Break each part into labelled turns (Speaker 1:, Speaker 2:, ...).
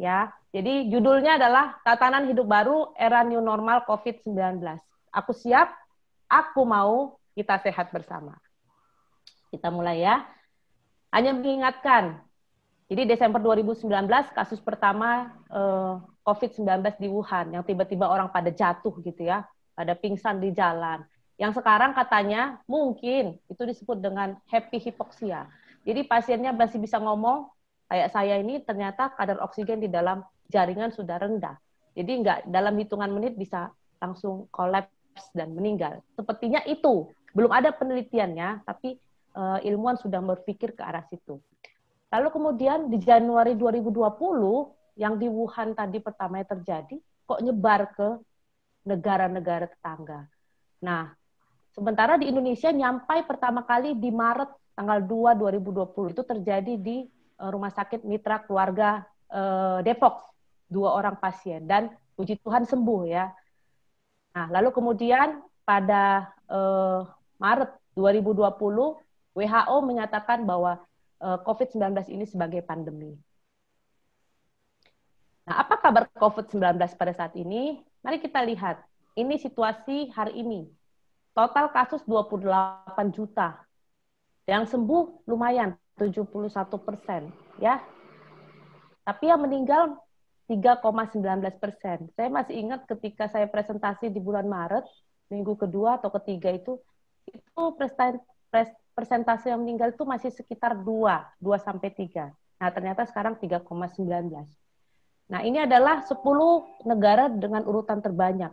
Speaker 1: ya. Jadi judulnya adalah Tatanan Hidup Baru Era New Normal COVID-19. Aku siap, aku mau kita sehat bersama. Kita mulai ya. Hanya mengingatkan, jadi Desember 2019 kasus pertama eh, COVID-19 di Wuhan yang tiba-tiba orang pada jatuh gitu ya, pada pingsan di jalan. Yang sekarang katanya mungkin itu disebut dengan happy hipoksia. Jadi pasiennya masih bisa ngomong, kayak saya ini ternyata kadar oksigen di dalam jaringan sudah rendah. Jadi nggak dalam hitungan menit bisa langsung kolaps dan meninggal. Sepertinya itu belum ada penelitiannya, tapi eh, ilmuwan sudah berpikir ke arah situ. Lalu kemudian di Januari 2020 yang di Wuhan tadi pertamanya terjadi, kok nyebar ke negara-negara tetangga. Nah, sementara di Indonesia nyampai pertama kali di Maret tanggal 2 2020 itu terjadi di Eh, rumah Sakit Mitra Keluarga eh, Depok dua orang pasien dan puji Tuhan sembuh ya. Nah, lalu kemudian pada eh, Maret 2020 WHO menyatakan bahwa COVID-19 ini sebagai pandemi. Nah, apa kabar COVID-19 pada saat ini? Mari kita lihat. Ini situasi hari ini. Total kasus 28 juta. Yang sembuh lumayan, 71 persen ya. Tapi yang meninggal 3,19 persen. Saya masih ingat ketika saya presentasi di bulan Maret, minggu kedua atau ketiga itu, itu presentasi yang meninggal itu masih sekitar 2, 2 sampai 3. Nah, ternyata sekarang 3,19. Nah, ini adalah 10 negara dengan urutan terbanyak.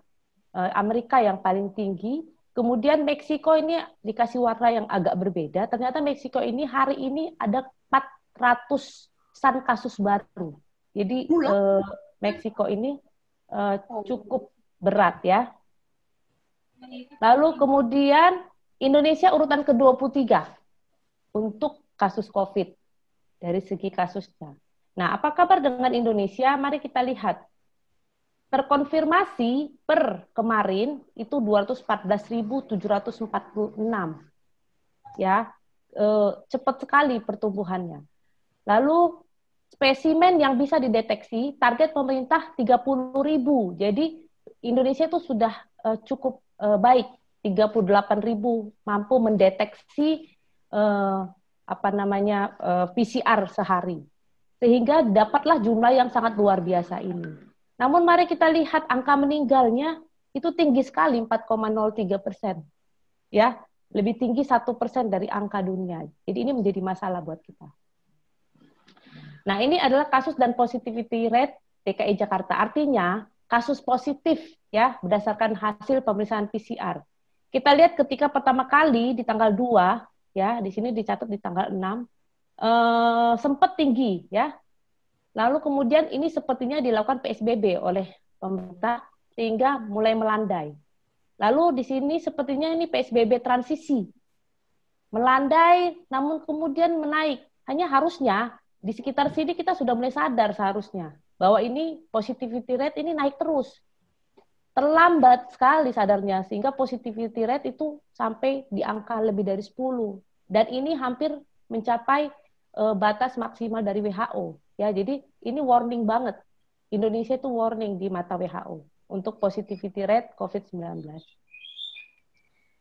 Speaker 1: Eh, Amerika yang paling tinggi, Kemudian Meksiko ini dikasih warna yang agak berbeda. Ternyata Meksiko ini hari ini ada 400-an kasus baru. Jadi eh, Meksiko ini eh, oh. cukup berat ya. Lalu kemudian Indonesia urutan ke-23 untuk kasus COVID dari segi kasusnya. Nah, apa kabar dengan Indonesia? Mari kita lihat terkonfirmasi per kemarin itu 214.746. Ya, eh, cepat sekali pertumbuhannya. Lalu spesimen yang bisa dideteksi target pemerintah 30.000. Jadi Indonesia itu sudah eh, cukup eh, baik 38.000 mampu mendeteksi apa namanya PCR sehari. Sehingga dapatlah jumlah yang sangat luar biasa ini. Namun mari kita lihat angka meninggalnya itu tinggi sekali 4,03 persen. Ya, lebih tinggi satu persen dari angka dunia. Jadi ini menjadi masalah buat kita. Nah ini adalah kasus dan positivity rate DKI Jakarta. Artinya kasus positif ya berdasarkan hasil pemeriksaan PCR. Kita lihat ketika pertama kali di tanggal 2 ya di sini dicatat di tanggal 6 eh, sempat tinggi ya Lalu kemudian ini sepertinya dilakukan PSBB oleh pemerintah sehingga mulai melandai. Lalu di sini sepertinya ini PSBB transisi. Melandai namun kemudian menaik. Hanya harusnya di sekitar sini kita sudah mulai sadar seharusnya bahwa ini positivity rate ini naik terus. Terlambat sekali sadarnya sehingga positivity rate itu sampai di angka lebih dari 10 dan ini hampir mencapai eh, batas maksimal dari WHO. Ya, jadi ini warning banget. Indonesia itu warning di mata WHO untuk positivity rate COVID-19.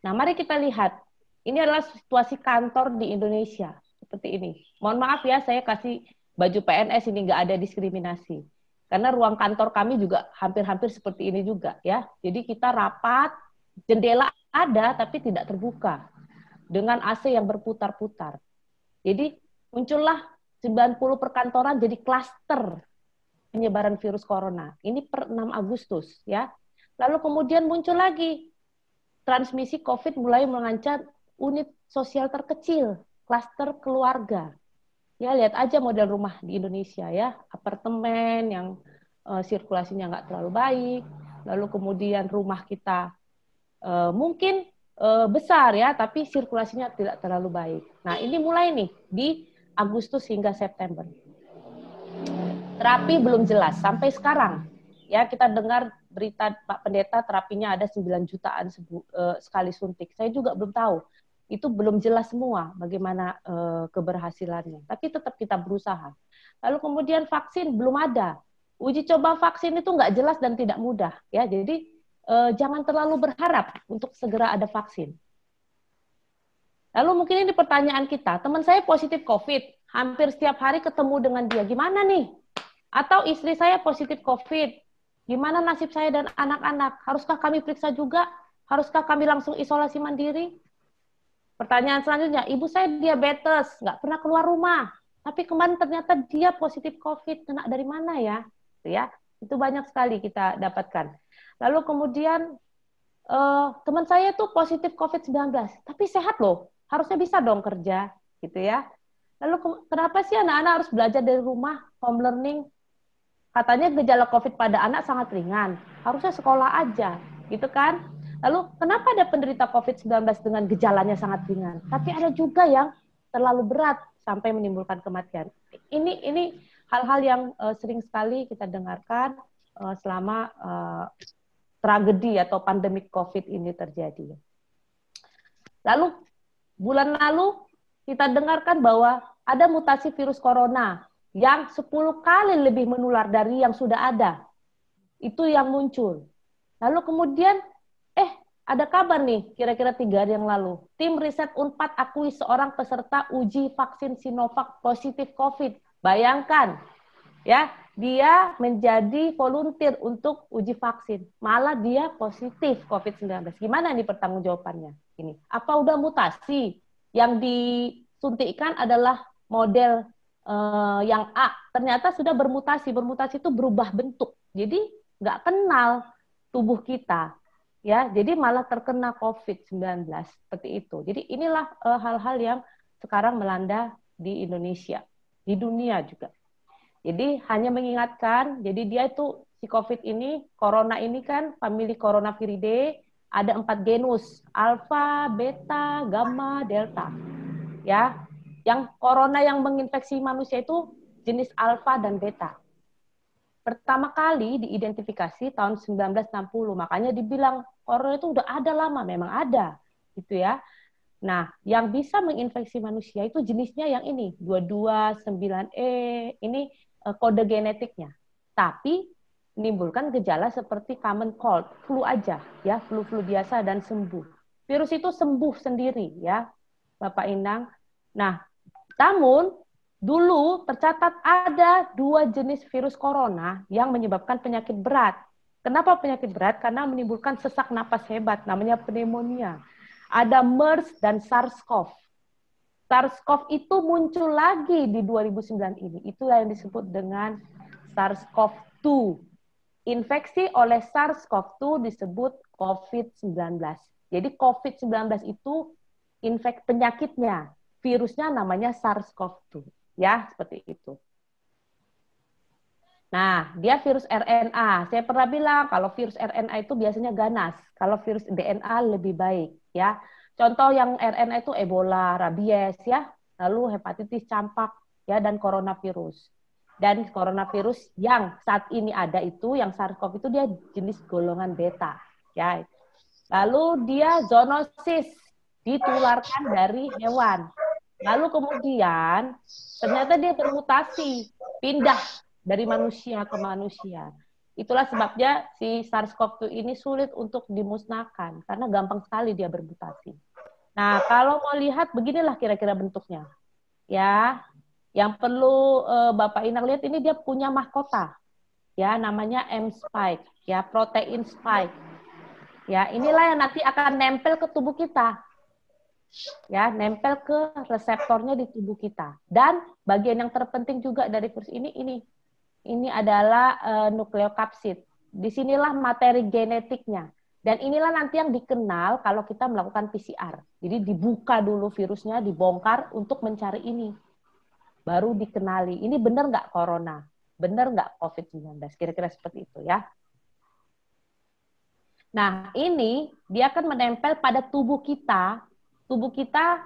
Speaker 1: Nah, mari kita lihat. Ini adalah situasi kantor di Indonesia seperti ini. Mohon maaf ya, saya kasih baju PNS ini nggak ada diskriminasi. Karena ruang kantor kami juga hampir-hampir seperti ini juga ya. Jadi kita rapat, jendela ada tapi tidak terbuka dengan AC yang berputar-putar. Jadi muncullah 90 perkantoran jadi klaster penyebaran virus corona. Ini per 6 Agustus ya. Lalu kemudian muncul lagi transmisi COVID mulai mengancam unit sosial terkecil, klaster keluarga. Ya, lihat aja model rumah di Indonesia ya, apartemen yang uh, sirkulasinya nggak terlalu baik, lalu kemudian rumah kita uh, mungkin uh, besar ya, tapi sirkulasinya tidak terlalu baik. Nah, ini mulai nih di Agustus hingga September. Terapi belum jelas sampai sekarang. Ya, kita dengar berita Pak Pendeta terapinya ada 9 jutaan sebu, eh, sekali suntik. Saya juga belum tahu. Itu belum jelas semua bagaimana eh, keberhasilannya. Tapi tetap kita berusaha. Lalu kemudian vaksin belum ada. Uji coba vaksin itu nggak jelas dan tidak mudah. Ya, jadi eh, jangan terlalu berharap untuk segera ada vaksin. Lalu mungkin ini pertanyaan kita, teman saya positif COVID, hampir setiap hari ketemu dengan dia, gimana nih? Atau istri saya positif COVID, gimana nasib saya dan anak-anak? Haruskah kami periksa juga? Haruskah kami langsung isolasi mandiri? Pertanyaan selanjutnya, ibu saya diabetes, nggak pernah keluar rumah, tapi kemarin ternyata dia positif COVID, kena dari mana ya? Gitu ya itu banyak sekali kita dapatkan. Lalu kemudian uh, teman saya tuh positif COVID-19, tapi sehat loh harusnya bisa dong kerja gitu ya. Lalu kenapa sih anak-anak harus belajar dari rumah, home learning? Katanya gejala COVID pada anak sangat ringan, harusnya sekolah aja, gitu kan? Lalu kenapa ada penderita COVID-19 dengan gejalanya sangat ringan? Tapi ada juga yang terlalu berat sampai menimbulkan kematian. Ini ini hal-hal yang uh, sering sekali kita dengarkan uh, selama uh, tragedi atau pandemi COVID ini terjadi. Lalu bulan lalu kita dengarkan bahwa ada mutasi virus corona yang 10 kali lebih menular dari yang sudah ada. Itu yang muncul. Lalu kemudian, eh ada kabar nih kira-kira tiga hari yang lalu. Tim riset UNPAD akui seorang peserta uji vaksin Sinovac positif COVID. Bayangkan, ya dia menjadi volunteer untuk uji vaksin. Malah dia positif COVID-19. Gimana nih jawabannya? ini apa udah mutasi yang disuntikkan adalah model uh, yang A ternyata sudah bermutasi bermutasi itu berubah bentuk jadi nggak kenal tubuh kita ya jadi malah terkena COVID-19 seperti itu jadi inilah eh, hal-hal uh, yang sekarang melanda di Indonesia di dunia juga jadi hanya mengingatkan jadi dia itu si COVID ini corona ini kan family coronaviridae ada empat genus, alfa, beta, gamma, delta. Ya, yang corona yang menginfeksi manusia itu jenis alfa dan beta. Pertama kali diidentifikasi tahun 1960, makanya dibilang corona itu udah ada lama, memang ada, gitu ya. Nah, yang bisa menginfeksi manusia itu jenisnya yang ini, 229E, ini eh, kode genetiknya. Tapi menimbulkan gejala seperti common cold, flu aja, ya, flu-flu biasa dan sembuh. Virus itu sembuh sendiri, ya, Bapak Inang. Nah, namun dulu tercatat ada dua jenis virus corona yang menyebabkan penyakit berat. Kenapa penyakit berat? Karena menimbulkan sesak napas hebat, namanya pneumonia. Ada MERS dan SARS-CoV. SARS-CoV itu muncul lagi di 2009 ini. Itulah yang disebut dengan SARS-CoV 2 infeksi oleh SARS-CoV-2 disebut COVID-19. Jadi COVID-19 itu infek penyakitnya, virusnya namanya SARS-CoV-2, ya seperti itu. Nah, dia virus RNA. Saya pernah bilang kalau virus RNA itu biasanya ganas, kalau virus DNA lebih baik, ya. Contoh yang RNA itu Ebola, rabies, ya, lalu hepatitis campak, ya, dan coronavirus dan coronavirus yang saat ini ada itu, yang SARS-CoV itu dia jenis golongan beta, ya. Lalu dia zoonosis ditularkan dari hewan. Lalu kemudian ternyata dia bermutasi, pindah dari manusia ke manusia. Itulah sebabnya si SARS-CoV-2 ini sulit untuk dimusnahkan karena gampang sekali dia bermutasi. Nah, kalau mau lihat beginilah kira-kira bentuknya. Ya, yang perlu uh, Bapak Ina lihat ini dia punya mahkota. Ya, namanya M spike, ya, protein spike. Ya, inilah yang nanti akan nempel ke tubuh kita. Ya, nempel ke reseptornya di tubuh kita. Dan bagian yang terpenting juga dari virus ini ini ini adalah uh, nukleokapsid. Disinilah materi genetiknya. Dan inilah nanti yang dikenal kalau kita melakukan PCR. Jadi dibuka dulu virusnya, dibongkar untuk mencari ini baru dikenali ini benar nggak corona, benar nggak COVID-19, kira-kira seperti itu ya. Nah, ini dia akan menempel pada tubuh kita. Tubuh kita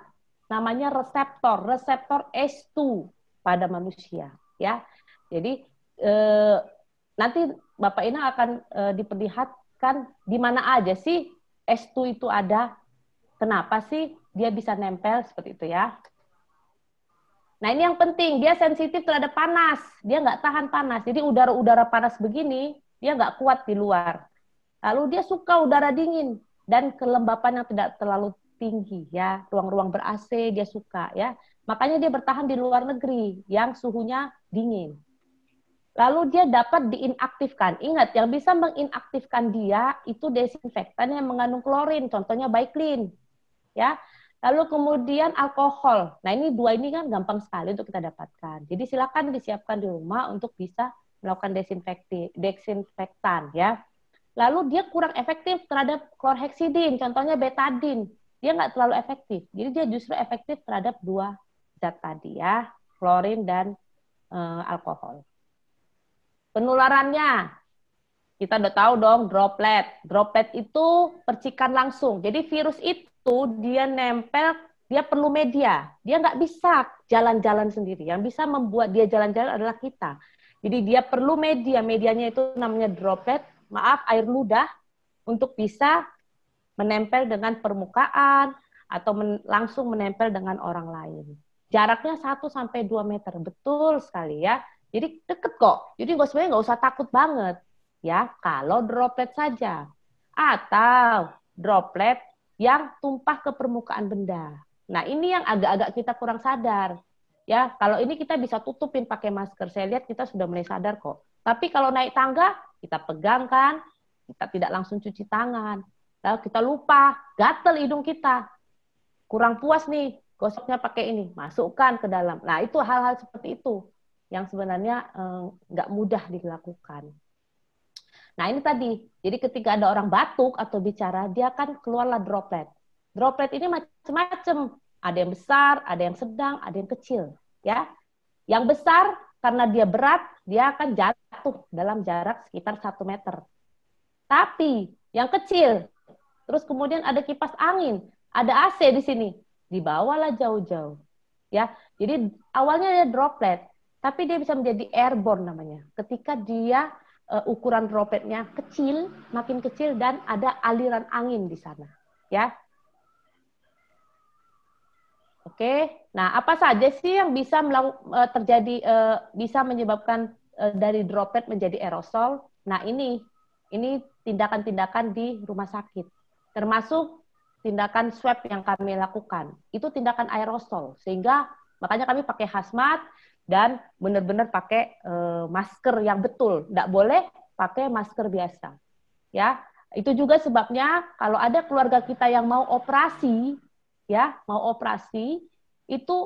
Speaker 1: namanya reseptor, reseptor S2 pada manusia, ya. Jadi eh, nanti Bapak Ina akan eh, diperlihatkan di mana aja sih S2 itu ada. Kenapa sih dia bisa nempel seperti itu ya? Nah ini yang penting, dia sensitif terhadap panas. Dia nggak tahan panas. Jadi udara-udara panas begini, dia nggak kuat di luar. Lalu dia suka udara dingin dan kelembapan yang tidak terlalu tinggi ya. Ruang-ruang ber-AC dia suka ya. Makanya dia bertahan di luar negeri yang suhunya dingin. Lalu dia dapat diinaktifkan. Ingat, yang bisa menginaktifkan dia itu desinfektan yang mengandung klorin, contohnya Baiklin. Ya, Lalu kemudian alkohol. Nah ini dua ini kan gampang sekali untuk kita dapatkan. Jadi silakan disiapkan di rumah untuk bisa melakukan desinfekti, desinfektan ya. Lalu dia kurang efektif terhadap klorheksidin, contohnya betadin. Dia nggak terlalu efektif. Jadi dia justru efektif terhadap dua zat tadi ya, klorin dan e, alkohol. Penularannya, kita udah tahu dong droplet. Droplet itu percikan langsung. Jadi virus itu itu dia nempel, dia perlu media. Dia nggak bisa jalan-jalan sendiri. Yang bisa membuat dia jalan-jalan adalah kita. Jadi dia perlu media. Medianya itu namanya droplet, maaf air ludah untuk bisa menempel dengan permukaan atau men langsung menempel dengan orang lain. Jaraknya 1 sampai 2 meter. Betul sekali ya. Jadi deket kok. Jadi gue sebenarnya nggak usah takut banget ya kalau droplet saja atau droplet yang tumpah ke permukaan benda. Nah, ini yang agak-agak kita kurang sadar. Ya, kalau ini kita bisa tutupin pakai masker. Saya lihat kita sudah mulai sadar kok. Tapi kalau naik tangga, kita pegang kan, kita tidak langsung cuci tangan. Lalu kita lupa, gatel hidung kita. Kurang puas nih, gosoknya pakai ini, masukkan ke dalam. Nah, itu hal-hal seperti itu yang sebenarnya eh, nggak eh, mudah dilakukan. Nah ini tadi, jadi ketika ada orang batuk atau bicara, dia akan keluarlah droplet. Droplet ini macam-macam, ada yang besar, ada yang sedang, ada yang kecil, ya. Yang besar karena dia berat, dia akan jatuh dalam jarak sekitar 1 meter. Tapi yang kecil, terus kemudian ada kipas angin, ada AC di sini, dibawalah jauh-jauh, ya. Jadi awalnya dia droplet, tapi dia bisa menjadi airborne namanya. Ketika dia uh, ukuran dropletnya kecil, makin kecil dan ada aliran angin di sana, ya. Oke. Nah, apa saja sih yang bisa uh, terjadi uh, bisa menyebabkan uh, dari droplet menjadi aerosol? Nah, ini ini tindakan-tindakan di rumah sakit. Termasuk tindakan swab yang kami lakukan. Itu tindakan aerosol sehingga makanya kami pakai hazmat dan benar-benar pakai e, masker yang betul. Tidak boleh pakai masker biasa. Ya, itu juga sebabnya kalau ada keluarga kita yang mau operasi, ya mau operasi itu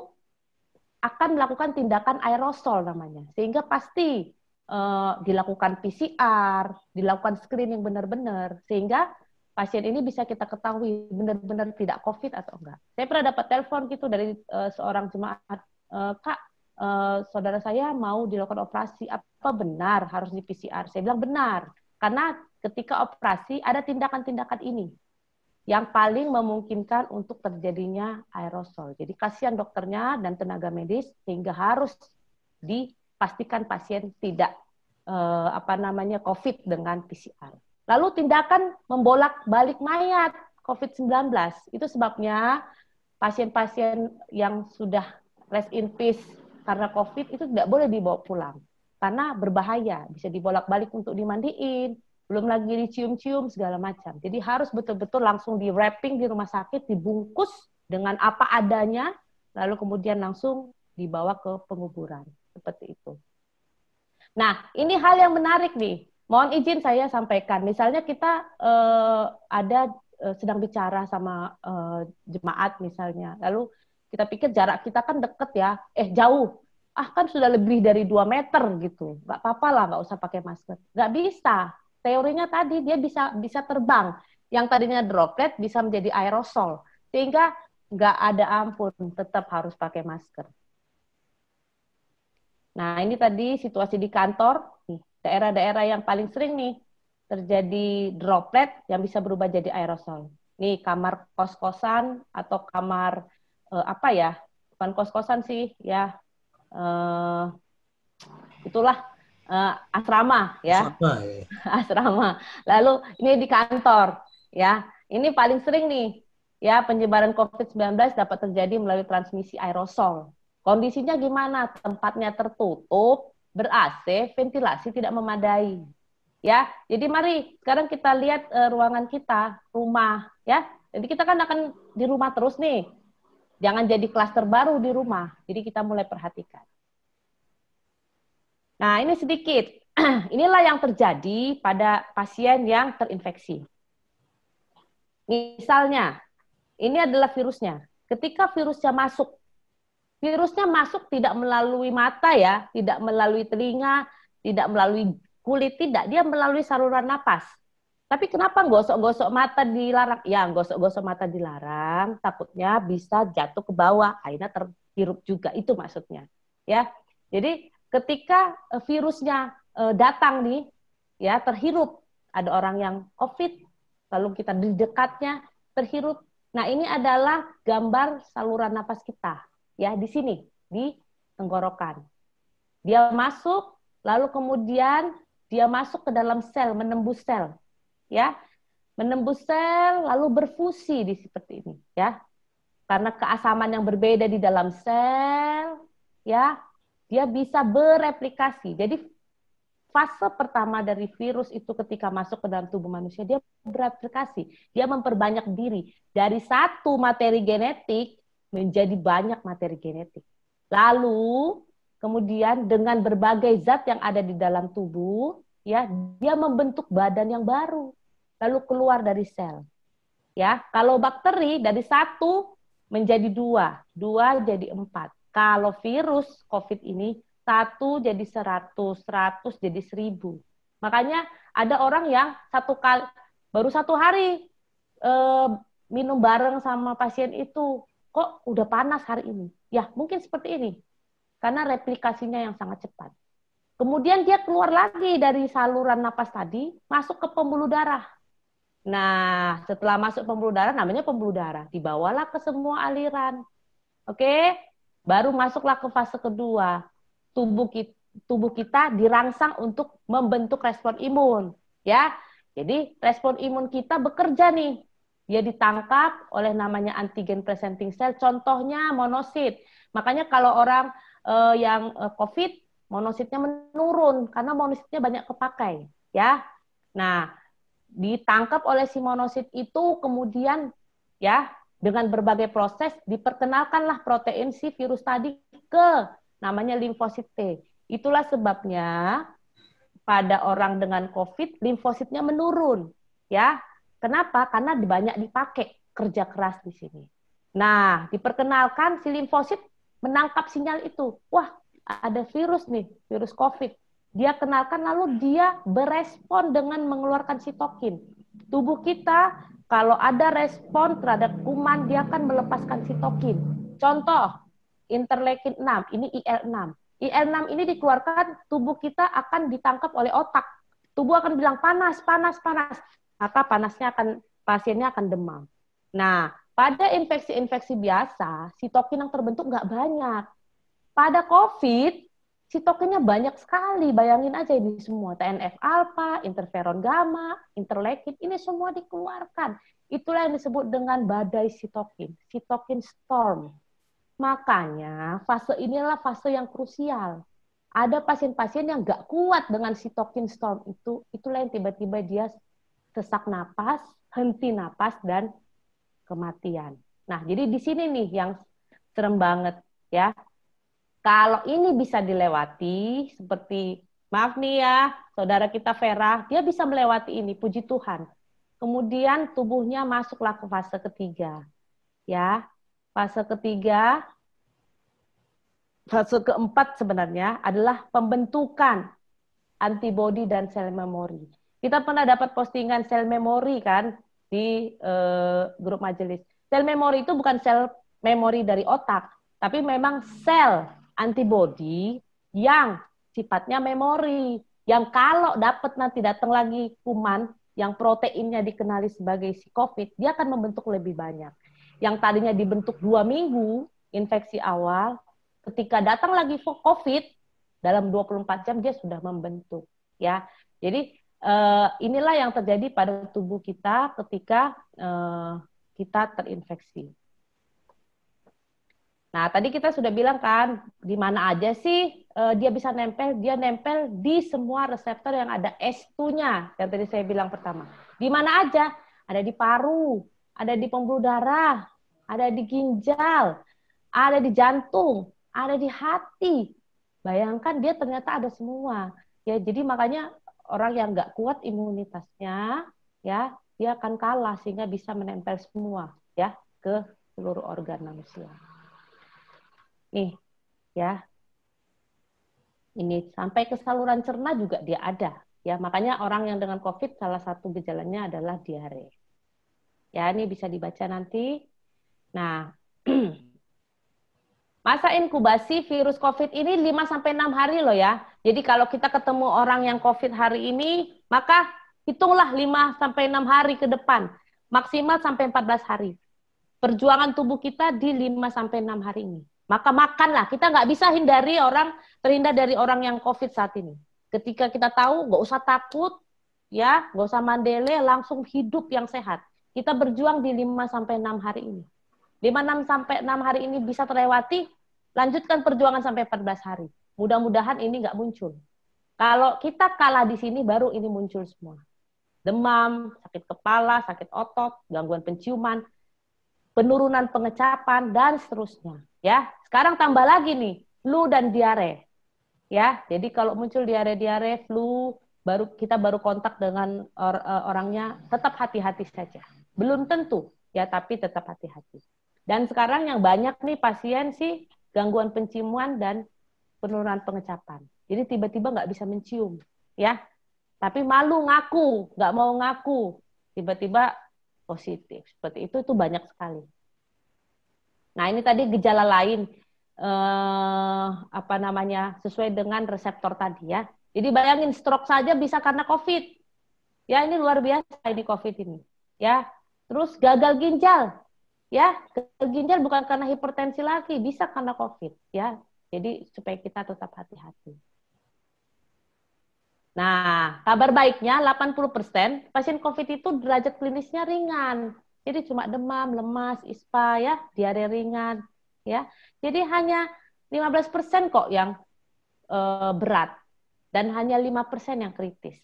Speaker 1: akan melakukan tindakan aerosol namanya, sehingga pasti e, dilakukan PCR, dilakukan screening benar-benar, sehingga pasien ini bisa kita ketahui benar-benar tidak COVID atau enggak. Saya pernah dapat telepon gitu dari e, seorang jemaat, Kak Eh, saudara saya mau dilakukan operasi, apa benar harus di PCR? Saya bilang benar, karena ketika operasi ada tindakan-tindakan ini yang paling memungkinkan untuk terjadinya aerosol. Jadi kasihan dokternya dan tenaga medis sehingga harus dipastikan pasien tidak eh, apa namanya COVID dengan PCR. Lalu tindakan membolak-balik mayat COVID-19 itu sebabnya pasien-pasien yang sudah rest in peace karena COVID itu tidak boleh dibawa pulang karena berbahaya, bisa dibolak-balik untuk dimandiin, belum lagi dicium-cium segala macam. Jadi harus betul-betul langsung di wrapping di rumah sakit, dibungkus dengan apa adanya, lalu kemudian langsung dibawa ke penguburan seperti itu. Nah, ini hal yang menarik nih. Mohon izin saya sampaikan. Misalnya kita eh, ada eh, sedang bicara sama eh, jemaat misalnya, lalu kita pikir jarak kita kan deket ya, eh jauh. Ah kan sudah lebih dari 2 meter gitu. Nggak apa-apa lah, nggak usah pakai masker. Nggak bisa. Teorinya tadi dia bisa bisa terbang. Yang tadinya droplet bisa menjadi aerosol. Sehingga nggak ada ampun, tetap harus pakai masker. Nah ini tadi situasi di kantor, daerah-daerah yang paling sering nih terjadi droplet yang bisa berubah jadi aerosol. Nih kamar kos-kosan atau kamar uh, apa ya bukan kos-kosan sih ya uh, itulah uh, asrama ya asrama, ya asrama lalu ini di kantor ya ini paling sering nih ya penyebaran COVID-19 dapat terjadi melalui transmisi aerosol. Kondisinya gimana? Tempatnya tertutup, ber-AC, ventilasi tidak memadai. Ya, jadi mari sekarang kita lihat uh, ruangan kita, rumah, ya. Jadi kita kan akan di rumah terus nih. Jangan jadi klaster baru di rumah. Jadi kita mulai perhatikan. Nah, ini sedikit. Inilah yang terjadi pada pasien yang terinfeksi. Misalnya, ini adalah virusnya. Ketika virusnya masuk, virusnya masuk tidak melalui mata ya, tidak melalui telinga, tidak melalui kulit, tidak. Dia melalui saluran napas. Tapi kenapa gosok-gosok mata dilarang? Ya, gosok-gosok mata dilarang, takutnya bisa jatuh ke bawah, akhirnya terhirup juga itu maksudnya. Ya. Jadi ketika e, virusnya e, datang nih, ya terhirup. Ada orang yang COVID, lalu kita di dekatnya terhirup. Nah, ini adalah gambar saluran nafas kita, ya di sini, di tenggorokan. Dia masuk, lalu kemudian dia masuk ke dalam sel, menembus sel ya menembus sel lalu berfusi di seperti ini ya karena keasaman yang berbeda di dalam sel ya dia bisa bereplikasi jadi fase pertama dari virus itu ketika masuk ke dalam tubuh manusia dia bereplikasi dia memperbanyak diri dari satu materi genetik menjadi banyak materi genetik lalu kemudian dengan berbagai zat yang ada di dalam tubuh ya dia membentuk badan yang baru lalu keluar dari sel. Ya, kalau bakteri dari satu menjadi dua, dua jadi empat. Kalau virus COVID ini satu jadi seratus, seratus jadi seribu. Makanya ada orang yang satu kali baru satu hari eh, minum bareng sama pasien itu kok udah panas hari ini. Ya mungkin seperti ini karena replikasinya yang sangat cepat. Kemudian dia keluar lagi dari saluran napas tadi, masuk ke pembuluh darah. Nah, setelah masuk pembuluh darah namanya pembuluh darah, dibawalah ke semua aliran. Oke? Okay? Baru masuklah ke fase kedua. Tubuh kita, tubuh kita dirangsang untuk membentuk respon imun, ya. Jadi respon imun kita bekerja nih. Dia ditangkap oleh namanya antigen presenting cell, contohnya monosit. Makanya kalau orang eh, yang eh, COVID monositnya menurun karena monositnya banyak kepakai, ya. Nah, ditangkap oleh si simonosit itu kemudian ya dengan berbagai proses diperkenalkanlah protein si virus tadi ke namanya limfosit T. Itulah sebabnya pada orang dengan COVID limfositnya menurun, ya. Kenapa? Karena banyak dipakai kerja keras di sini. Nah, diperkenalkan si limfosit menangkap sinyal itu. Wah, ada virus nih, virus COVID dia kenalkan lalu dia berespon dengan mengeluarkan sitokin. Tubuh kita kalau ada respon terhadap kuman dia akan melepaskan sitokin. Contoh interleukin 6, ini IL6. IL6 ini dikeluarkan tubuh kita akan ditangkap oleh otak. Tubuh akan bilang panas, panas, panas. Maka panasnya akan pasiennya akan demam. Nah, pada infeksi-infeksi biasa, sitokin yang terbentuk nggak banyak. Pada COVID, si tokennya banyak sekali. Bayangin aja ini semua, TNF alpha, interferon gamma, interleukin, ini semua dikeluarkan. Itulah yang disebut dengan badai sitokin, sitokin storm. Makanya fase inilah fase yang krusial. Ada pasien-pasien yang gak kuat dengan sitokin storm itu, itulah yang tiba-tiba dia sesak napas, henti napas, dan kematian. Nah, jadi di sini nih yang serem banget ya kalau ini bisa dilewati, seperti maaf nih ya, saudara kita Vera, dia bisa melewati ini, puji Tuhan. Kemudian tubuhnya masuklah ke fase ketiga. Ya, fase ketiga, fase keempat sebenarnya adalah pembentukan antibodi dan sel memori. Kita pernah dapat postingan sel memori kan di eh, grup majelis. Sel memori itu bukan sel memori dari otak, tapi memang sel Antibody yang sifatnya memori yang kalau dapat nanti datang lagi kuman yang proteinnya dikenali sebagai si COVID, dia akan membentuk lebih banyak. Yang tadinya dibentuk dua minggu infeksi awal, ketika datang lagi COVID dalam 24 jam dia sudah membentuk, ya. Jadi eh, inilah yang terjadi pada tubuh kita ketika eh, kita terinfeksi. Nah, tadi kita sudah bilang kan, di mana aja sih uh, dia bisa nempel? Dia nempel di semua reseptor yang ada S2-nya, yang tadi saya bilang pertama. Di mana aja? Ada di paru, ada di pembuluh darah, ada di ginjal, ada di jantung, ada di hati. Bayangkan dia ternyata ada semua. Ya, jadi makanya orang yang nggak kuat imunitasnya, ya, dia akan kalah sehingga bisa menempel semua, ya, ke seluruh organ manusia nih eh, ya ini sampai ke saluran cerna juga dia ada ya makanya orang yang dengan covid salah satu gejalanya adalah diare ya ini bisa dibaca nanti nah Masa inkubasi virus COVID ini 5 sampai 6 hari loh ya. Jadi kalau kita ketemu orang yang COVID hari ini, maka hitunglah 5 sampai 6 hari ke depan. Maksimal sampai 14 hari. Perjuangan tubuh kita di 5 sampai 6 hari ini. Maka makanlah. Kita nggak bisa hindari orang terhindar dari orang yang COVID saat ini. Ketika kita tahu, nggak usah takut, ya, nggak usah mandele, langsung hidup yang sehat. Kita berjuang di 5 sampai enam hari ini. 5 6 sampai enam hari ini bisa terlewati, lanjutkan perjuangan sampai 14 hari. Mudah-mudahan ini nggak muncul. Kalau kita kalah di sini, baru ini muncul semua. Demam, sakit kepala, sakit otot, gangguan penciuman, penurunan pengecapan, dan seterusnya. Ya, sekarang tambah lagi nih, flu dan diare. Ya, jadi kalau muncul diare-diare, flu, baru kita baru kontak dengan or, uh, orangnya, tetap hati-hati saja. Belum tentu, ya, tapi tetap hati-hati. Dan sekarang yang banyak nih pasien sih gangguan penciuman dan penurunan pengecapan. Jadi tiba-tiba nggak bisa mencium, ya. Tapi malu ngaku, nggak mau ngaku, tiba-tiba positif. Seperti itu itu banyak sekali. Nah, ini tadi gejala lain eh, apa namanya sesuai dengan reseptor tadi ya. Jadi bayangin stroke saja bisa karena COVID. Ya, ini luar biasa ini COVID ini. Ya. Terus gagal ginjal. Ya, gagal ginjal bukan karena hipertensi lagi, bisa karena COVID, ya. Jadi supaya kita tetap hati-hati. Nah, kabar baiknya 80% pasien COVID itu derajat klinisnya ringan. Jadi cuma demam, lemas, ispa ya, diare ringan ya. Jadi hanya 15% kok yang e, berat dan hanya 5% yang kritis.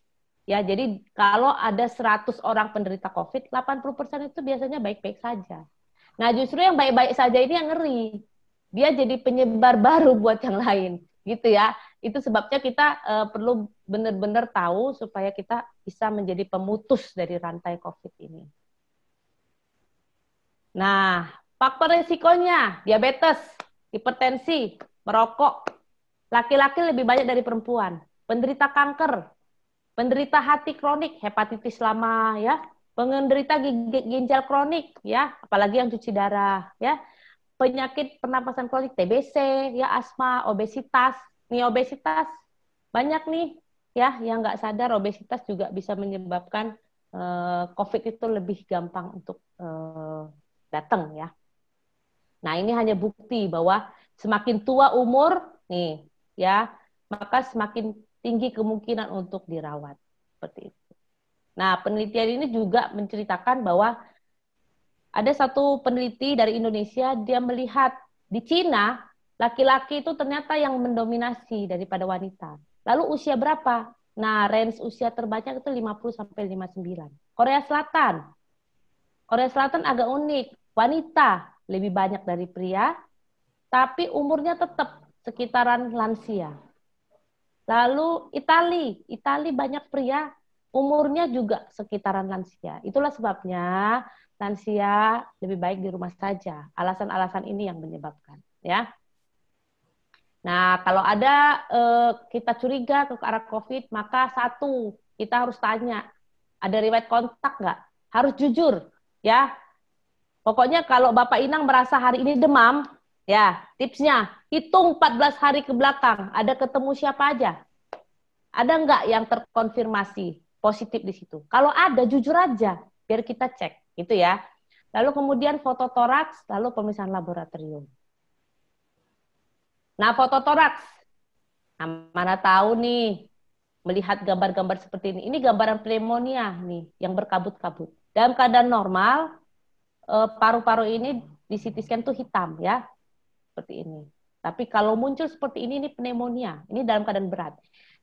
Speaker 1: Ya, jadi kalau ada 100 orang penderita COVID, 80% itu biasanya baik-baik saja. Nah, justru yang baik-baik saja ini yang ngeri. Dia jadi penyebar baru buat yang lain, gitu ya. Itu sebabnya kita e, perlu benar-benar tahu supaya kita bisa menjadi pemutus dari rantai COVID ini. Nah, faktor risikonya diabetes, hipertensi, merokok. Laki-laki lebih banyak dari perempuan. Penderita kanker, penderita hati kronik, hepatitis lama ya, penderita ginjal kronik ya, apalagi yang cuci darah ya. Penyakit pernapasan kronik TBC, ya asma, obesitas. Nih obesitas banyak nih ya yang nggak sadar obesitas juga bisa menyebabkan uh, COVID itu lebih gampang untuk uh, datang ya. Nah, ini hanya bukti bahwa semakin tua umur nih ya, maka semakin tinggi kemungkinan untuk dirawat. Seperti itu. Nah, penelitian ini juga menceritakan bahwa ada satu peneliti dari Indonesia dia melihat di Cina laki-laki itu ternyata yang mendominasi daripada wanita. Lalu usia berapa? Nah, range usia terbanyak itu 50 sampai 59. Korea Selatan Korea Selatan agak unik. Wanita lebih banyak dari pria, tapi umurnya tetap sekitaran lansia. Lalu Itali, Itali banyak pria, umurnya juga sekitaran lansia. Itulah sebabnya lansia lebih baik di rumah saja. Alasan-alasan ini yang menyebabkan, ya. Nah, kalau ada eh, kita curiga ke arah COVID, maka satu, kita harus tanya, ada riwayat kontak nggak? Harus jujur, Ya. Pokoknya kalau Bapak Inang merasa hari ini demam, ya, tipsnya hitung 14 hari ke belakang, ada ketemu siapa aja. Ada enggak yang terkonfirmasi positif di situ? Kalau ada, jujur aja, biar kita cek, gitu ya. Lalu kemudian foto toraks, lalu pemisahan laboratorium. Nah, foto toraks. Nah, mana tahu nih melihat gambar-gambar seperti ini. Ini gambaran pneumonia nih yang berkabut-kabut. Dalam keadaan normal, eh, paru-paru ini di CT scan tuh hitam ya, seperti ini. Tapi kalau muncul seperti ini, ini pneumonia. Ini dalam keadaan berat.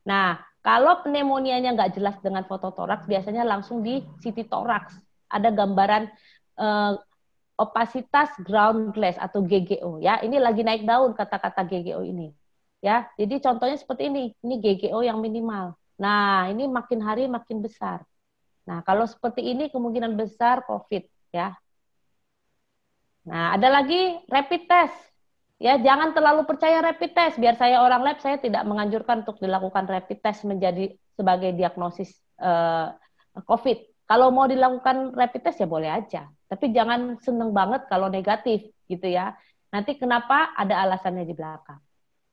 Speaker 1: Nah, kalau pneumonia-nya nggak jelas dengan foto toraks biasanya langsung di CT toraks. Ada gambaran eh, opasitas ground glass atau GGO ya. Ini lagi naik daun kata-kata GGO ini. Ya, jadi contohnya seperti ini. Ini GGO yang minimal. Nah, ini makin hari makin besar. Nah, kalau seperti ini kemungkinan besar COVID ya. Nah, ada lagi rapid test. Ya, jangan terlalu percaya rapid test. Biar saya orang lab, saya tidak menganjurkan untuk dilakukan rapid test menjadi sebagai diagnosis eh, COVID. Kalau mau dilakukan rapid test ya boleh aja, tapi jangan seneng banget kalau negatif gitu ya. Nanti kenapa ada alasannya di belakang.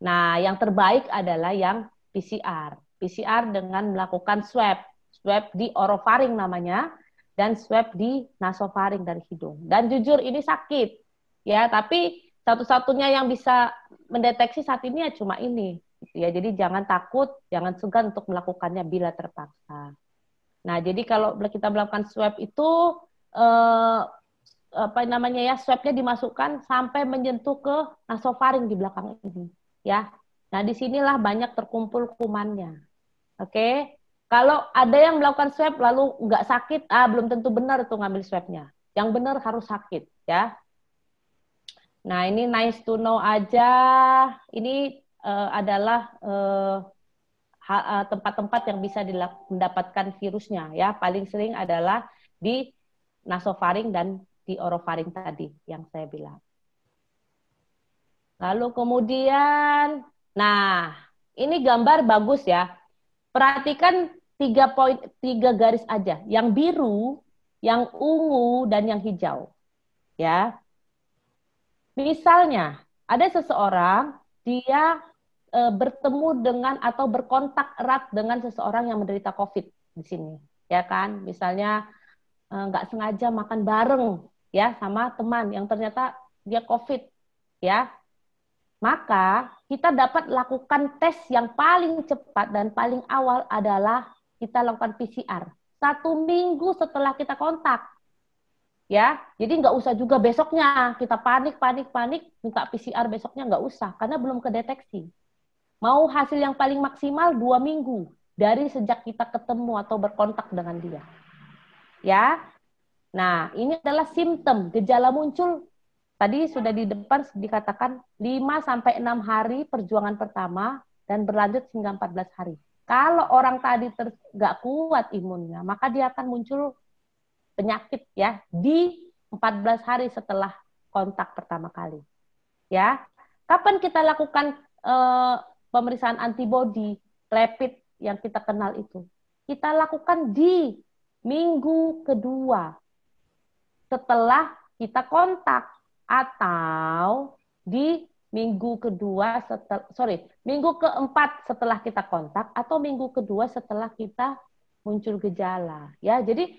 Speaker 1: Nah, yang terbaik adalah yang PCR. PCR dengan melakukan swab swab di orofaring namanya dan swab di nasofaring dari hidung. Dan jujur ini sakit. Ya, tapi satu-satunya yang bisa mendeteksi saat ini ya cuma ini. Gitu ya, jadi jangan takut, jangan segan untuk melakukannya bila terpaksa. Nah, jadi kalau kita melakukan swab itu eh, apa namanya ya swabnya dimasukkan sampai menyentuh ke nasofaring di belakang ini ya nah disinilah banyak terkumpul kumannya oke kalau ada yang melakukan swab lalu nggak sakit, ah belum tentu benar tuh ngambil swabnya. Yang benar harus sakit ya. Nah ini nice to know aja. Ini uh, adalah eh, eh, tempat-tempat uh, tempat yang bisa mendapatkan virusnya ya. Paling sering adalah di nasofaring dan di orofaring tadi yang saya bilang. Lalu kemudian, nah ini gambar bagus ya. Perhatikan tiga poin tiga garis aja, yang biru, yang ungu dan yang hijau. Ya. Misalnya, ada seseorang dia e, bertemu dengan atau berkontak erat dengan seseorang yang menderita COVID di sini, ya kan? Misalnya e, nggak e, sengaja makan bareng ya sama teman yang ternyata dia COVID, ya. Maka kita dapat lakukan tes yang paling cepat dan paling awal adalah kita lakukan PCR satu minggu setelah kita kontak. Ya, jadi nggak usah juga besoknya kita panik, panik, panik minta PCR besoknya nggak usah karena belum kedeteksi. Mau hasil yang paling maksimal dua minggu dari sejak kita ketemu atau berkontak dengan dia. Ya, nah ini adalah simptom gejala muncul tadi sudah di depan dikatakan 5 sampai 6 hari perjuangan pertama dan berlanjut hingga 14 hari. Kalau orang tadi nggak kuat imunnya, maka dia akan muncul penyakit ya di 14 hari setelah kontak pertama kali. Ya. Kapan kita lakukan e, pemeriksaan antibody rapid yang kita kenal itu? Kita lakukan di minggu kedua setelah kita kontak atau di minggu kedua setel sorry minggu keempat setelah kita kontak atau minggu kedua setelah kita muncul gejala ya jadi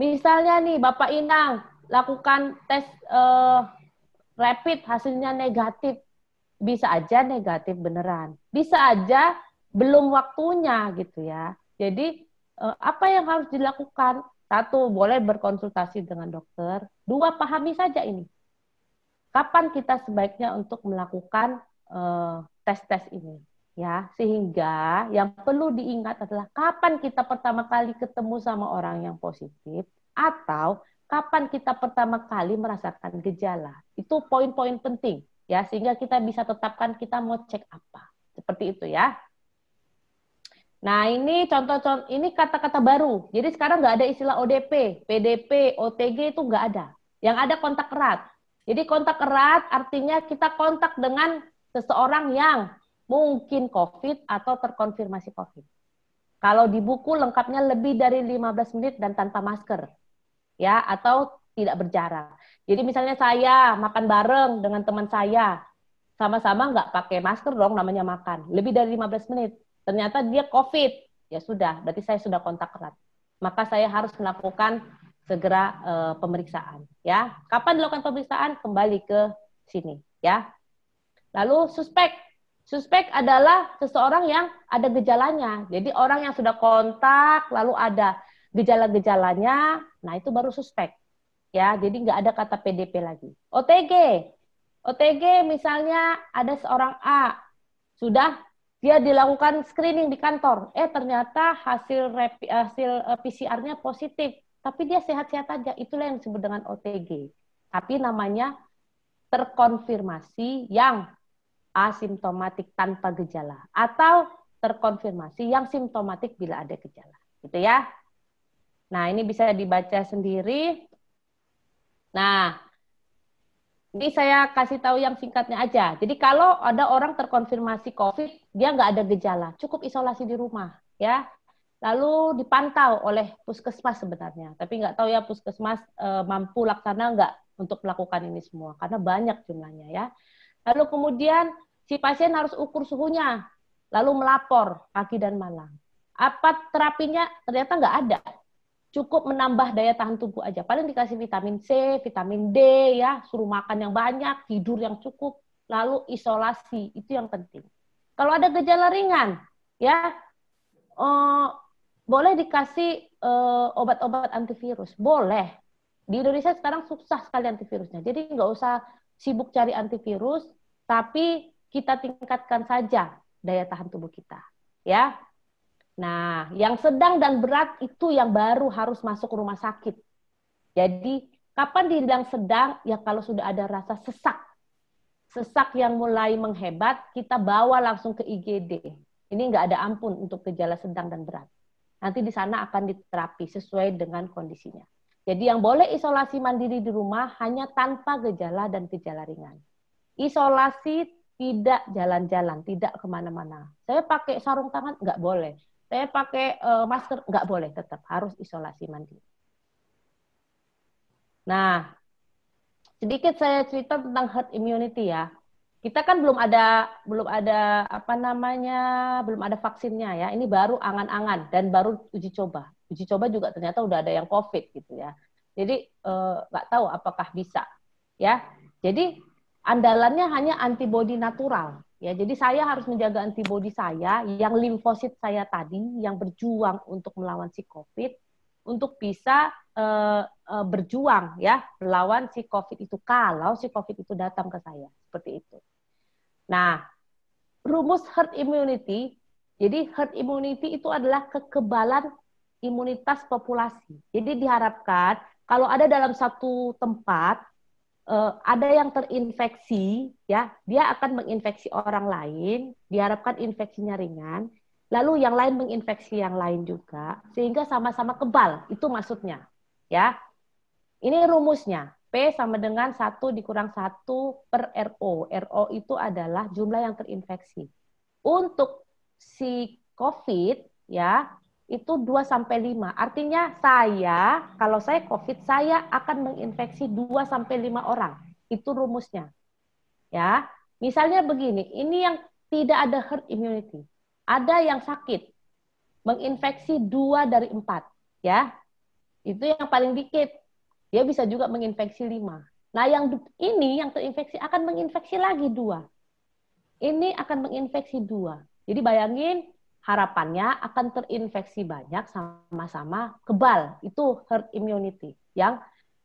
Speaker 1: misalnya nih Bapak Inang lakukan tes uh, rapid hasilnya negatif bisa aja negatif beneran bisa aja belum waktunya gitu ya jadi uh, apa yang harus dilakukan satu boleh berkonsultasi dengan dokter dua pahami saja ini kapan kita sebaiknya untuk melakukan eh, tes-tes uh, ini ya sehingga yang perlu diingat adalah kapan kita pertama kali ketemu sama orang yang positif atau kapan kita pertama kali merasakan gejala itu poin-poin penting ya sehingga kita bisa tetapkan kita mau cek apa seperti itu ya Nah, ini contoh-contoh, ini kata-kata baru. Jadi sekarang nggak ada istilah ODP, PDP, OTG itu nggak ada. Yang ada kontak erat. Jadi kontak erat artinya kita kontak dengan seseorang yang mungkin COVID atau terkonfirmasi COVID. Kalau di buku lengkapnya lebih dari 15 menit dan tanpa masker. Ya, atau tidak berjarak. Jadi misalnya saya makan bareng dengan teman saya, sama-sama nggak pakai masker dong namanya makan. Lebih dari 15 menit. Ternyata dia COVID. Ya sudah, berarti saya sudah kontak erat. Maka saya harus melakukan segera uh, pemeriksaan ya. Kapan dilakukan pemeriksaan? Kembali ke sini ya. Lalu suspek. Suspek adalah seseorang yang ada gejalanya. Jadi orang yang sudah kontak lalu ada gejala-gejalanya, nah itu baru suspek. Ya, jadi nggak ada kata PDP lagi. OTG. OTG misalnya ada seorang A sudah dia dilakukan screening di kantor. Eh ternyata hasil hasil eh, PCR-nya positif tapi dia sehat-sehat aja. Itulah yang disebut dengan OTG. Tapi namanya terkonfirmasi yang asimptomatik tanpa gejala atau terkonfirmasi yang simptomatik bila ada gejala. Gitu ya. Nah, ini bisa dibaca sendiri. Nah, ini saya kasih tahu yang singkatnya aja. Jadi kalau ada orang terkonfirmasi COVID, dia nggak ada gejala, cukup isolasi di rumah, ya lalu dipantau oleh puskesmas sebenarnya. Tapi nggak tahu ya puskesmas e, mampu laksana nggak untuk melakukan ini semua, karena banyak jumlahnya ya. Lalu kemudian si pasien harus ukur suhunya, lalu melapor pagi dan malam. Apa terapinya? Ternyata nggak ada. Cukup menambah daya tahan tubuh aja. Paling dikasih vitamin C, vitamin D ya, suruh makan yang banyak, tidur yang cukup, lalu isolasi itu yang penting. Kalau ada gejala ringan, ya, oh, boleh dikasih uh, obat-obat antivirus, boleh. Di Indonesia sekarang susah sekali antivirusnya, jadi nggak usah sibuk cari antivirus, tapi kita tingkatkan saja daya tahan tubuh kita, ya. Nah, yang sedang dan berat itu yang baru harus masuk rumah sakit. Jadi, kapan dibilang sedang? Ya kalau sudah ada rasa sesak. Sesak yang mulai menghebat, kita bawa langsung ke IGD. Ini nggak ada ampun untuk gejala sedang dan berat nanti di sana akan diterapi sesuai dengan kondisinya. Jadi yang boleh isolasi mandiri di rumah hanya tanpa gejala dan gejala ringan. Isolasi tidak jalan-jalan, tidak kemana-mana. Saya pakai sarung tangan nggak boleh. Saya pakai uh, masker nggak boleh, tetap harus isolasi mandiri. Nah, sedikit saya cerita tentang herd immunity ya kita kan belum ada belum ada apa namanya belum ada vaksinnya ya ini baru angan-angan dan baru uji coba uji coba juga ternyata udah ada yang covid gitu ya jadi eh, nggak eh, tahu apakah bisa ya jadi andalannya hanya antibodi natural ya jadi saya harus menjaga antibodi saya yang limfosit saya tadi yang berjuang untuk melawan si covid untuk bisa uh, uh, berjuang ya melawan si COVID itu kalau si COVID itu datang ke saya seperti itu. Nah, rumus herd immunity. Jadi herd immunity itu adalah kekebalan imunitas populasi. Jadi diharapkan kalau ada dalam satu tempat eh, ada yang terinfeksi ya, dia akan menginfeksi orang lain, diharapkan infeksinya ringan lalu yang lain menginfeksi yang lain juga sehingga sama-sama kebal itu maksudnya ya ini rumusnya P sama dengan satu dikurang satu per RO. RO itu adalah jumlah yang terinfeksi. Untuk si COVID ya itu 2 sampai 5. Artinya saya kalau saya COVID saya akan menginfeksi 2 sampai 5 orang. Itu rumusnya. Ya. Misalnya begini, ini yang tidak ada herd immunity. Ada yang sakit, menginfeksi dua dari empat, ya. Itu yang paling dikit. Dia bisa juga menginfeksi lima. Nah, yang ini yang terinfeksi akan menginfeksi lagi dua. Ini akan menginfeksi dua. Jadi bayangin harapannya akan terinfeksi banyak sama-sama kebal. Itu herd immunity yang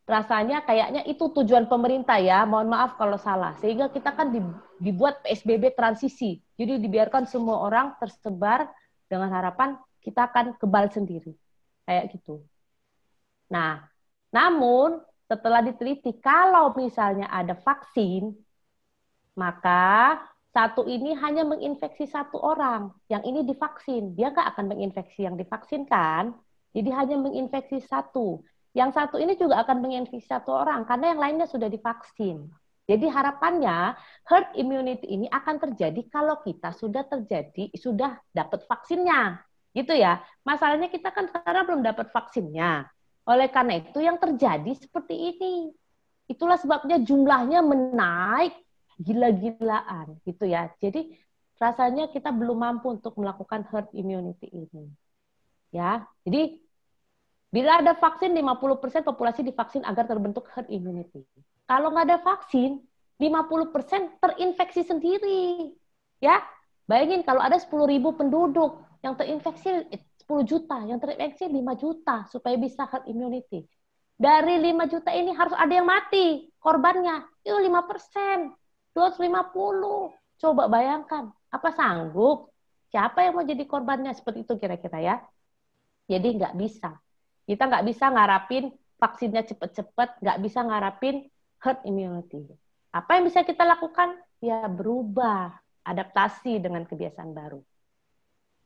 Speaker 1: rasanya kayaknya itu tujuan pemerintah ya, mohon maaf kalau salah. Sehingga kita kan dibuat PSBB transisi. Jadi dibiarkan semua orang tersebar dengan harapan kita akan kebal sendiri. Kayak gitu. Nah, namun setelah diteliti kalau misalnya ada vaksin, maka satu ini hanya menginfeksi satu orang, yang ini divaksin. Dia nggak akan menginfeksi yang divaksinkan Jadi hanya menginfeksi satu. Yang satu ini juga akan menginfeksi satu orang karena yang lainnya sudah divaksin. Jadi harapannya herd immunity ini akan terjadi kalau kita sudah terjadi sudah dapat vaksinnya. Gitu ya. Masalahnya kita kan sekarang belum dapat vaksinnya. Oleh karena itu yang terjadi seperti ini. Itulah sebabnya jumlahnya menaik gila-gilaan gitu ya. Jadi rasanya kita belum mampu untuk melakukan herd immunity ini. Ya. Jadi Bila ada vaksin, 50% populasi divaksin agar terbentuk herd immunity. Kalau nggak ada vaksin, 50% terinfeksi sendiri. Ya, bayangin kalau ada 10 ribu penduduk yang terinfeksi 10 eh, juta, yang terinfeksi 5 juta supaya bisa herd immunity. Dari 5 juta ini harus ada yang mati korbannya. Itu 5 persen, 250. Coba bayangkan, apa sanggup? Siapa yang mau jadi korbannya seperti itu kira-kira ya? Jadi nggak bisa kita nggak bisa ngarapin vaksinnya cepet-cepet, nggak bisa ngarapin herd immunity. Apa yang bisa kita lakukan? Ya berubah, adaptasi dengan kebiasaan baru.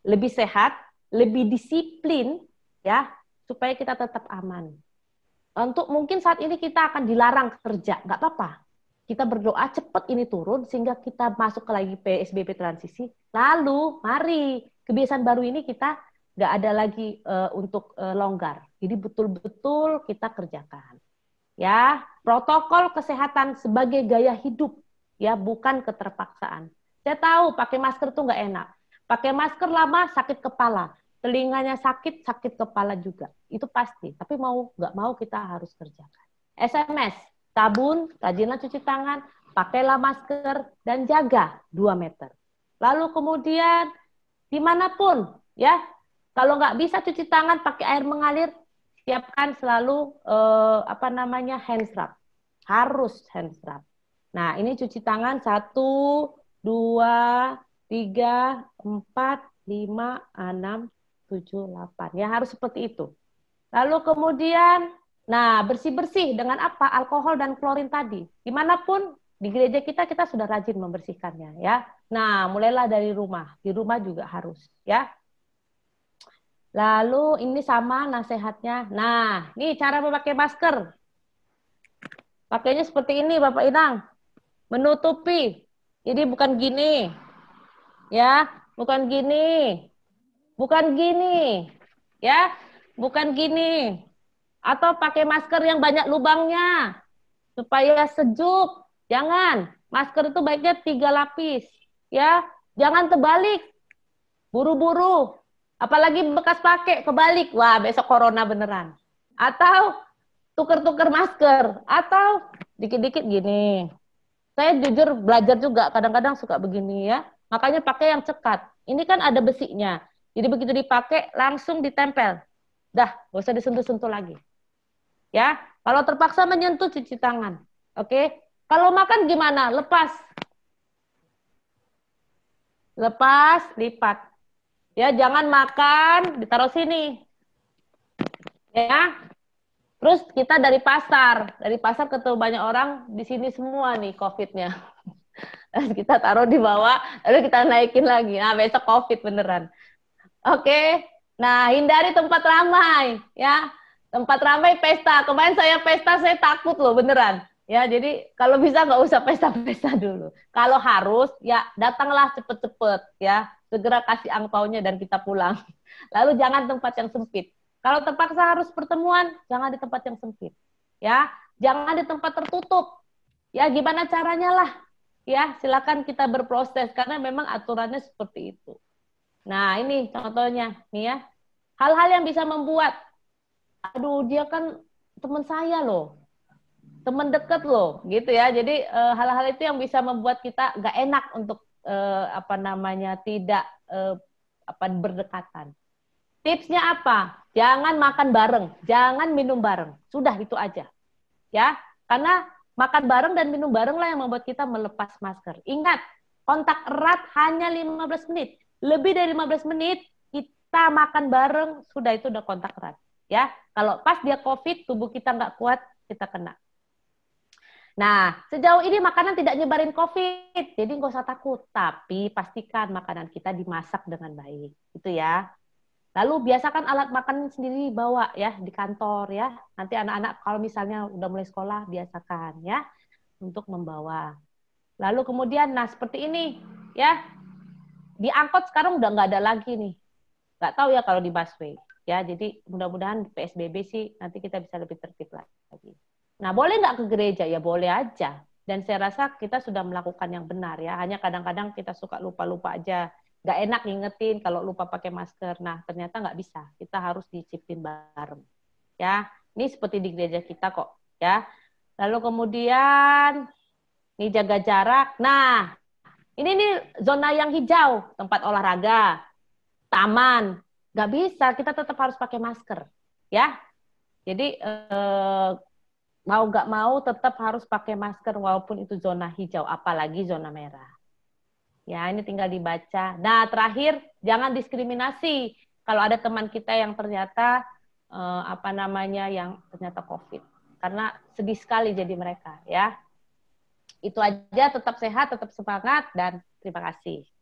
Speaker 1: Lebih sehat, lebih disiplin, ya supaya kita tetap aman. Untuk mungkin saat ini kita akan dilarang kerja, nggak apa-apa. Kita berdoa cepat ini turun sehingga kita masuk ke lagi PSBB transisi. Lalu, mari kebiasaan baru ini kita nggak ada lagi uh, untuk uh, longgar. Jadi betul-betul kita kerjakan. Ya, protokol kesehatan sebagai gaya hidup ya, bukan keterpaksaan. Saya tahu pakai masker tuh nggak enak. Pakai masker lama sakit kepala, telinganya sakit, sakit kepala juga. Itu pasti, tapi mau nggak mau kita harus kerjakan. SMS, sabun, rajinlah cuci tangan, pakailah masker dan jaga 2 meter. Lalu kemudian dimanapun ya kalau nggak bisa cuci tangan pakai air mengalir, siapkan selalu eh, apa namanya hand scrub. Harus hand scrub. Nah, ini cuci tangan satu, dua, tiga, empat, lima, enam, tujuh, delapan. Ya harus seperti itu. Lalu kemudian, nah bersih-bersih dengan apa? Alkohol dan klorin tadi. Dimanapun di gereja kita kita sudah rajin membersihkannya ya. Nah mulailah dari rumah, di rumah juga harus ya. Lalu ini sama nasihatnya. Nah, ini cara memakai masker. Pakainya seperti ini Bapak Inang. Menutupi. Jadi bukan gini. Ya, bukan gini. Bukan gini. Ya, bukan gini. Atau pakai masker yang banyak lubangnya supaya sejuk. Jangan. Masker itu baiknya tiga lapis. Ya, jangan terbalik. Buru-buru Apalagi bekas pakai kebalik, wah besok corona beneran. Atau tuker-tuker masker, atau dikit-dikit gini. Saya jujur belajar juga kadang-kadang suka begini ya. Makanya pakai yang cekat. Ini kan ada besinya. Jadi begitu dipakai langsung ditempel. Dah, gak usah disentuh-sentuh lagi. Ya, kalau terpaksa menyentuh cuci tangan. Oke. Kalau makan gimana? Lepas. Lepas, lipat. Ya, jangan makan ditaruh sini. Ya. Terus kita dari pasar, dari pasar ketemu banyak orang di sini semua nih COVID-nya. kita taruh di bawah, lalu kita naikin lagi. Nah, besok COVID beneran. Oke. Nah, hindari tempat ramai, ya. Tempat ramai pesta. Kemarin saya pesta, saya takut loh, beneran. Ya, jadi kalau bisa nggak usah pesta-pesta dulu. Kalau harus, ya datanglah cepet-cepet, ya segera kasih angpaunya dan kita pulang. Lalu jangan tempat yang sempit. Kalau terpaksa harus pertemuan, jangan di tempat yang sempit. Ya, jangan di tempat tertutup. Ya, gimana caranya lah. Ya, silakan kita berproses karena memang aturannya seperti itu. Nah, ini contohnya nih ya. Hal-hal yang bisa membuat aduh dia kan teman saya loh. Teman deket loh, gitu ya. Jadi eh, hal-hal e, itu yang bisa membuat kita gak enak untuk eh, apa namanya tidak eh, apa berdekatan. Tipsnya apa? Jangan makan bareng, jangan minum bareng. Sudah itu aja. Ya, karena makan bareng dan minum bareng lah yang membuat kita melepas masker. Ingat, kontak erat hanya 15 menit. Lebih dari 15 menit kita makan bareng sudah itu udah kontak erat. Ya, kalau pas dia COVID tubuh kita nggak kuat kita kena. Nah, sejauh ini makanan tidak nyebarin COVID, jadi nggak usah takut. Tapi pastikan makanan kita dimasak dengan baik, gitu ya. Lalu biasakan alat makan sendiri bawa ya di kantor ya. Nanti anak-anak kalau misalnya udah mulai sekolah biasakan ya untuk membawa. Lalu kemudian nah seperti ini ya diangkut sekarang udah nggak ada lagi nih. Nggak tahu ya kalau di busway ya. Jadi mudah-mudahan PSBB sih nanti kita bisa lebih tertib lagi. Nah, boleh nggak ke gereja? Ya boleh aja. Dan saya rasa kita sudah melakukan yang benar ya. Hanya kadang-kadang kita suka lupa-lupa aja. Nggak enak ngingetin kalau lupa pakai masker. Nah, ternyata nggak bisa. Kita harus disiplin bareng. Ya, ini seperti di gereja kita kok. Ya, lalu kemudian ini jaga jarak. Nah, ini nih zona yang hijau, tempat olahraga, taman. Nggak bisa, kita tetap harus pakai masker. Ya, jadi eh, mau gak mau tetap harus pakai masker walaupun itu zona hijau, apalagi zona merah. Ya, ini tinggal dibaca. Nah, terakhir jangan diskriminasi. Kalau ada teman kita yang ternyata eh, apa namanya yang ternyata COVID, karena sedih sekali jadi mereka. Ya, itu aja. Tetap sehat, tetap semangat, dan terima kasih.